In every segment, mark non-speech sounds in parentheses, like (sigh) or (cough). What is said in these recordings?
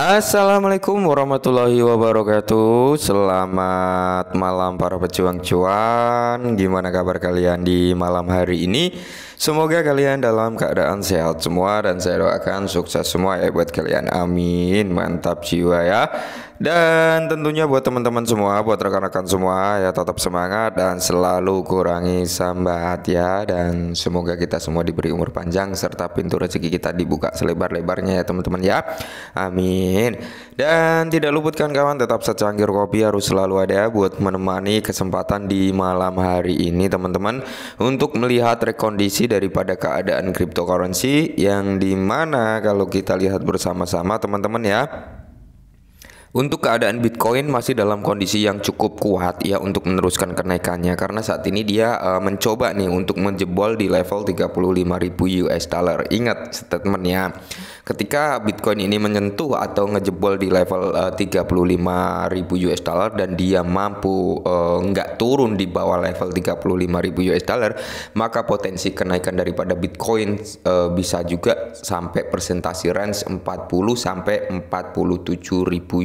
Assalamualaikum warahmatullahi wabarakatuh Selamat malam para pejuang cuan Gimana kabar kalian di malam hari ini Semoga kalian dalam keadaan sehat semua Dan saya doakan sukses semua ya buat kalian Amin Mantap jiwa ya dan tentunya buat teman-teman semua, buat rekan-rekan semua ya tetap semangat dan selalu kurangi sambat ya dan semoga kita semua diberi umur panjang serta pintu rezeki kita dibuka selebar-lebarnya ya teman-teman ya. Amin. Dan tidak luputkan kawan tetap secangkir kopi harus selalu ada ya buat menemani kesempatan di malam hari ini teman-teman untuk melihat rekondisi daripada keadaan cryptocurrency yang dimana kalau kita lihat bersama-sama teman-teman ya untuk keadaan Bitcoin masih dalam kondisi yang cukup kuat ya untuk meneruskan kenaikannya karena saat ini dia uh, mencoba nih untuk menjebol di level 35.000 US dollar. Ingat statementnya. Ketika Bitcoin ini menyentuh atau ngejebol di level uh, 35.000 US dollar dan dia mampu eh, nggak uh, turun di bawah level 35.000 US dollar, maka potensi kenaikan daripada Bitcoin uh, bisa juga sampai persentase range 40 sampai 47.000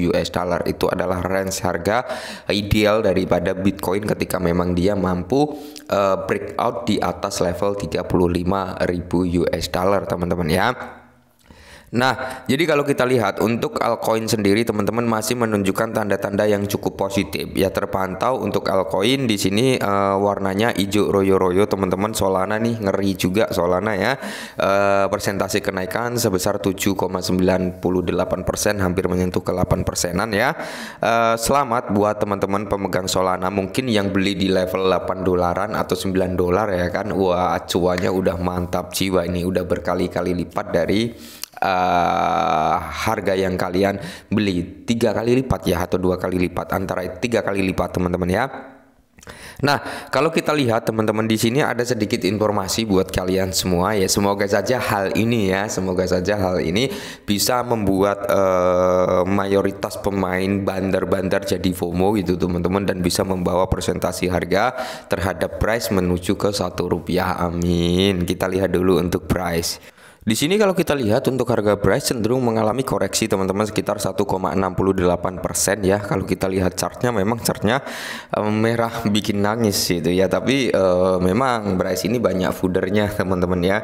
US US dollar itu adalah range harga ideal daripada Bitcoin ketika memang dia mampu uh, breakout di atas level 35.000 US dollar teman-teman ya. Nah, jadi kalau kita lihat untuk altcoin sendiri teman-teman masih menunjukkan tanda-tanda yang cukup positif ya terpantau untuk altcoin di sini uh, warnanya hijau royo-royo teman-teman Solana nih ngeri juga Solana ya. Uh, persentase kenaikan sebesar 7,98% hampir menyentuh ke 8 persenan ya. Uh, selamat buat teman-teman pemegang Solana mungkin yang beli di level 8 dolaran atau 9 dolar ya kan. Wah, cuannya udah mantap jiwa ini udah berkali-kali lipat dari uh, harga yang kalian beli tiga kali lipat ya atau dua kali lipat antara tiga kali lipat teman-teman ya. Nah, kalau kita lihat teman-teman di sini ada sedikit informasi buat kalian semua ya. Semoga saja hal ini ya, semoga saja hal ini bisa membuat uh, mayoritas pemain bandar-bandar jadi FOMO gitu teman-teman dan bisa membawa presentasi harga terhadap price menuju ke satu rupiah. Amin. Kita lihat dulu untuk price. Di sini kalau kita lihat untuk harga price cenderung mengalami koreksi teman-teman sekitar 1,68% ya. Kalau kita lihat chartnya memang chartnya um, merah bikin nangis gitu ya. Tapi uh, memang price ini banyak foodernya teman-teman ya.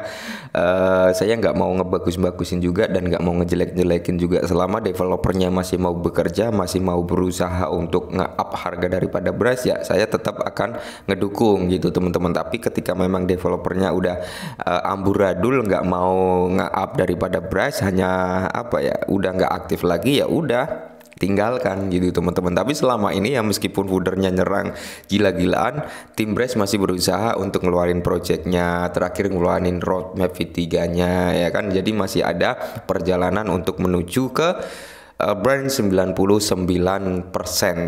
Uh, saya nggak mau ngebagus-bagusin juga dan nggak mau ngejelek-jelekin juga selama developernya masih mau bekerja, masih mau berusaha untuk nge-up harga daripada price ya. Saya tetap akan ngedukung gitu teman-teman. Tapi ketika memang developernya udah uh, amburadul nggak mau mau nge-up daripada brush hanya apa ya udah nggak aktif lagi ya udah tinggalkan gitu teman-teman tapi selama ini ya meskipun foodernya nyerang gila-gilaan tim Brace masih berusaha untuk ngeluarin projectnya terakhir ngeluarin roadmap V3 nya ya kan jadi masih ada perjalanan untuk menuju ke eh, brand 99%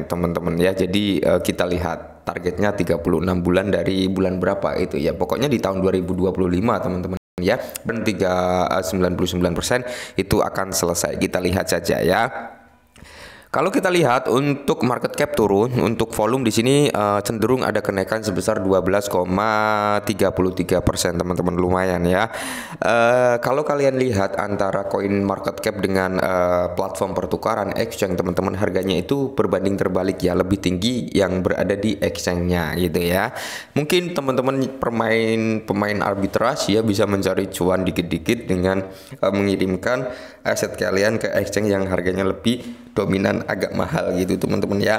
teman-teman ya jadi eh, kita lihat targetnya 36 bulan dari bulan berapa itu ya pokoknya di tahun 2025 teman-teman ya eh, sembilan 399% itu akan selesai kita lihat saja ya kalau kita lihat untuk market cap turun, untuk volume di sini uh, cenderung ada kenaikan sebesar 12,33 persen, teman-teman lumayan ya. Uh, kalau kalian lihat antara koin market cap dengan uh, platform pertukaran exchange, teman-teman harganya itu berbanding terbalik ya, lebih tinggi yang berada di exchange-nya gitu ya. Mungkin teman-teman pemain pemain arbitrase ya bisa mencari cuan dikit-dikit dengan uh, mengirimkan aset kalian ke exchange yang harganya lebih dominan agak mahal gitu teman-teman ya.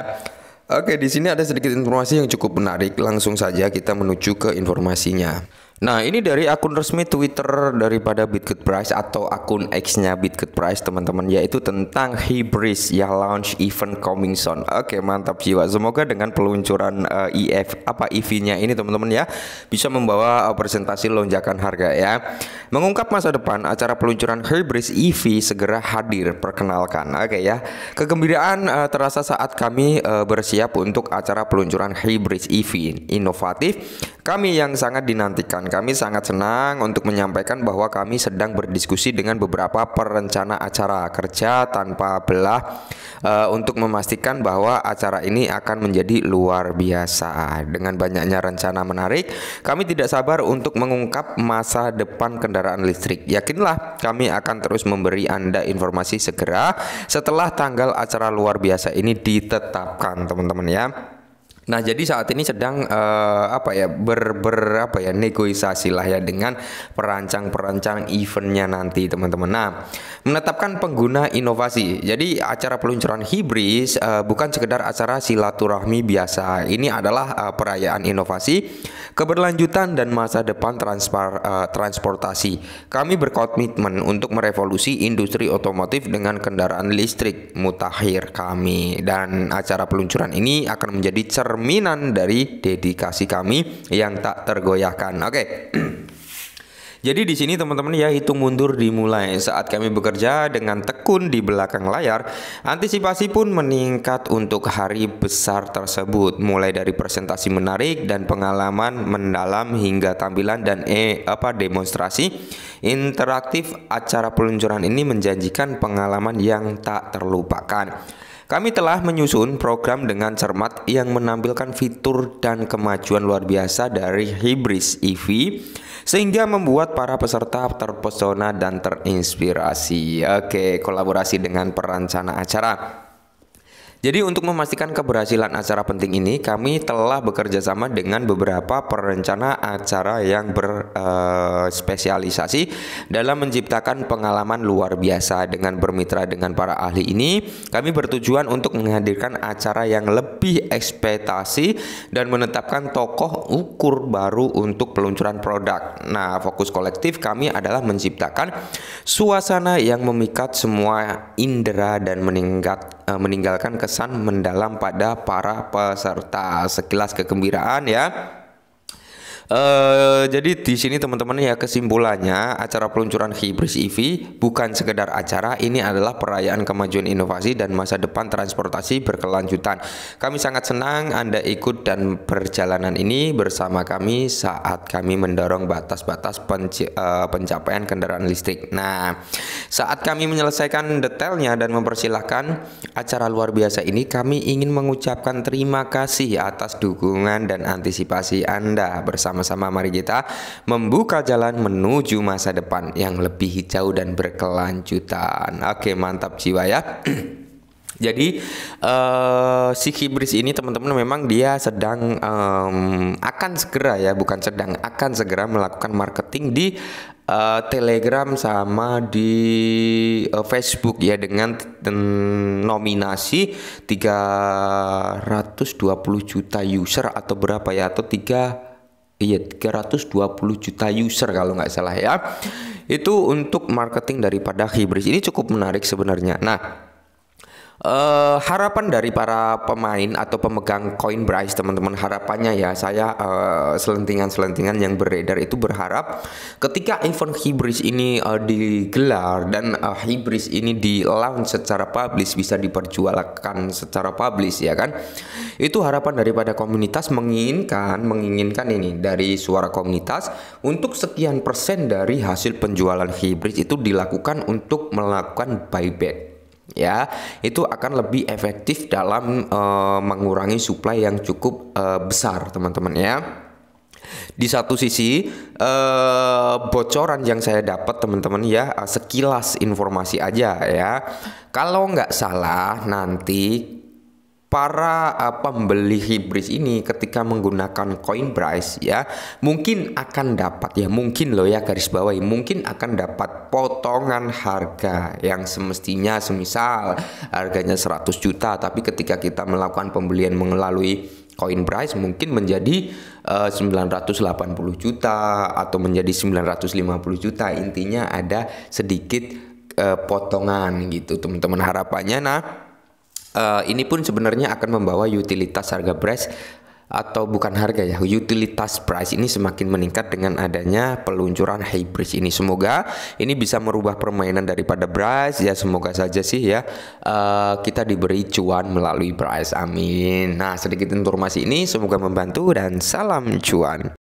Oke, di sini ada sedikit informasi yang cukup menarik. Langsung saja kita menuju ke informasinya. Nah ini dari akun resmi Twitter daripada Bitcoin Price atau akun X-nya Bitcoin Price teman-teman yaitu tentang Hybris yang launch event coming soon. Oke mantap jiwa. Semoga dengan peluncuran uh, eh, EF apa EV-nya ini teman-teman ya bisa membawa uh, presentasi lonjakan harga ya. Mengungkap masa depan acara peluncuran Hybris EV segera hadir perkenalkan. Oke ya. Kegembiraan uh, terasa saat kami uh, bersiap untuk acara peluncuran Hybris EV inovatif kami yang sangat dinantikan, kami sangat senang untuk menyampaikan bahwa kami sedang berdiskusi dengan beberapa perencana acara kerja tanpa belah uh, untuk memastikan bahwa acara ini akan menjadi luar biasa. Dengan banyaknya rencana menarik, kami tidak sabar untuk mengungkap masa depan kendaraan listrik. Yakinlah, kami akan terus memberi Anda informasi segera setelah tanggal acara luar biasa ini ditetapkan, teman-teman ya. Nah, jadi saat ini sedang uh, apa ya ber, ber apa ya negosiasi lah ya dengan perancang-perancang eventnya nanti teman-teman. Nah, menetapkan pengguna inovasi. Jadi acara peluncuran Hibris uh, bukan sekedar acara silaturahmi biasa. Ini adalah uh, perayaan inovasi keberlanjutan dan masa depan transpar, uh, transportasi. Kami berkomitmen untuk merevolusi industri otomotif dengan kendaraan listrik mutakhir kami dan acara peluncuran ini akan menjadi cerminan dari dedikasi kami yang tak tergoyahkan. Oke. Okay. (clears throat) Jadi di sini teman-teman ya hitung mundur dimulai saat kami bekerja dengan tekun di belakang layar, antisipasi pun meningkat untuk hari besar tersebut, mulai dari presentasi menarik dan pengalaman mendalam hingga tampilan dan eh apa demonstrasi interaktif acara peluncuran ini menjanjikan pengalaman yang tak terlupakan. Kami telah menyusun program dengan cermat yang menampilkan fitur dan kemajuan luar biasa dari Hybris EV sehingga membuat para peserta terpesona dan terinspirasi. Oke, kolaborasi dengan perancana acara. Jadi untuk memastikan keberhasilan acara penting ini, kami telah bekerja sama dengan beberapa perencana acara yang berspesialisasi eh, dalam menciptakan pengalaman luar biasa dengan bermitra dengan para ahli ini. Kami bertujuan untuk menghadirkan acara yang lebih ekspektasi dan menetapkan tokoh ukur baru untuk peluncuran produk. Nah, fokus kolektif kami adalah menciptakan suasana yang memikat semua indera dan meningkatkan Eh, meninggalkan kesan mendalam pada para peserta. Sekilas kegembiraan ya. Eh, jadi di sini teman-teman ya kesimpulannya acara peluncuran Hybris EV bukan sekedar acara, ini adalah perayaan kemajuan inovasi dan masa depan transportasi berkelanjutan. Kami sangat senang Anda ikut dan perjalanan ini bersama kami saat kami mendorong batas-batas penci, uh, pencapaian kendaraan listrik. Nah, saat kami menyelesaikan detailnya dan mempersilahkan acara luar biasa ini, kami ingin mengucapkan terima kasih atas dukungan dan antisipasi Anda bersama sama-sama mari kita membuka jalan menuju masa depan yang lebih hijau dan berkelanjutan. Oke, mantap jiwa ya. (clears throat) Jadi uh, si kibris ini teman-teman memang dia sedang um, akan segera ya, bukan sedang akan segera melakukan marketing di uh, Telegram sama di uh, Facebook ya dengan nominasi 320 juta user atau berapa ya atau 3 iya 320 juta user kalau nggak salah ya itu untuk marketing daripada hybrid. ini cukup menarik sebenarnya nah Uh, harapan dari para pemain atau pemegang coin Bryce teman-teman harapannya ya saya uh, selentingan-selentingan yang beredar itu berharap ketika event hybris ini uh, digelar dan uh, hybris ini di launch secara publish bisa diperjualkan secara publish ya kan itu harapan daripada komunitas menginginkan menginginkan ini dari suara komunitas untuk sekian persen dari hasil penjualan hybris itu dilakukan untuk melakukan buyback ya itu akan lebih efektif dalam uh, mengurangi suplai yang cukup uh, besar teman-teman ya di satu sisi eh, bocoran yang saya dapat teman-teman ya sekilas informasi aja ya kalau nggak salah nanti para uh, pembeli hybrid ini ketika menggunakan coin price ya mungkin akan dapat ya mungkin loh ya garis bawahi mungkin akan dapat potongan harga yang semestinya semisal harganya 100 juta tapi ketika kita melakukan pembelian melalui coin price mungkin menjadi eh, uh, 980 juta atau menjadi 950 juta intinya ada sedikit uh, potongan gitu teman-teman harapannya nah Eh, ini pun sebenarnya akan membawa utilitas harga price atau bukan harga ya utilitas price ini semakin meningkat dengan adanya peluncuran hybrid ini semoga ini bisa merubah permainan daripada price ya semoga saja sih ya uh, kita diberi cuan melalui price amin nah sedikit informasi ini semoga membantu dan salam cuan